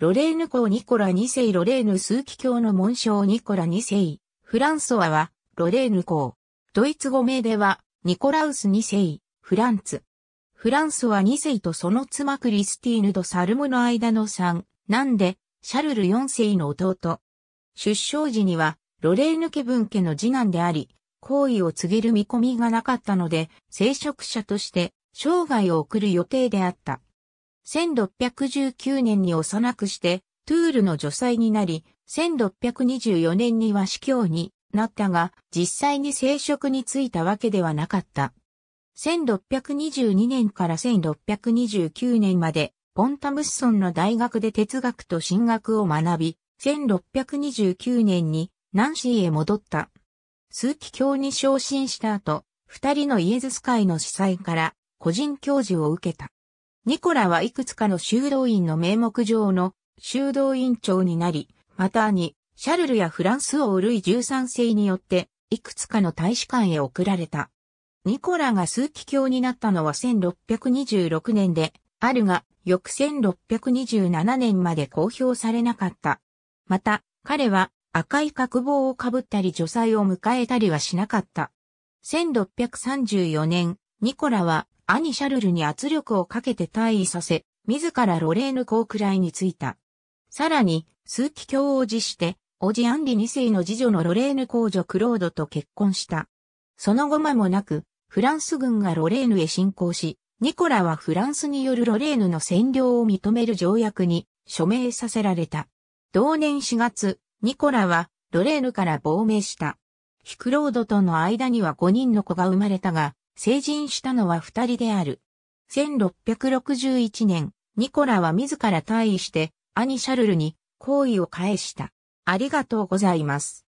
ロレーヌ公ニコラ2世ロレーヌ枢機卿の紋章ニコラ2世、フランソワは、ロレーヌ公。ドイツ語名では、ニコラウス2世、フランツ。フランソワ2世とその妻クリスティーヌとサルムの間の3、なんで、シャルル4世の弟。出生時には、ロレーヌ家分家の次男であり、行為を告げる見込みがなかったので、聖職者として、生涯を送る予定であった。1619年に幼くして、トゥールの助祭になり、1624年には司教になったが、実際に聖職に就いたわけではなかった。1622年から1629年まで、ポンタムスソンの大学で哲学と神学を学び、1629年にナンシーへ戻った。数奇教に昇進した後、二人のイエズス会の司祭から個人教授を受けた。ニコラはいくつかの修道院の名目上の修道院長になり、またに、シャルルやフランス王ルイ13世によって、いくつかの大使館へ送られた。ニコラが数奇教になったのは1626年で、あるが、翌1627年まで公表されなかった。また、彼は赤い角棒をかぶったり除祭を迎えたりはしなかった。1634年、ニコラは兄シャルルに圧力をかけて退位させ、自らロレーヌ公くらいに就いた。さらに、数奇教を辞して、おじアンリ二世の次女のロレーヌ公女クロードと結婚した。その後間もなく、フランス軍がロレーヌへ侵攻し、ニコラはフランスによるロレーヌの占領を認める条約に署名させられた。同年4月、ニコラはロレーヌから亡命した。ヒクロードとの間には5人の子が生まれたが、成人したのは二人である。1661年、ニコラは自ら退位して、兄シャルルに好意を返した。ありがとうございます。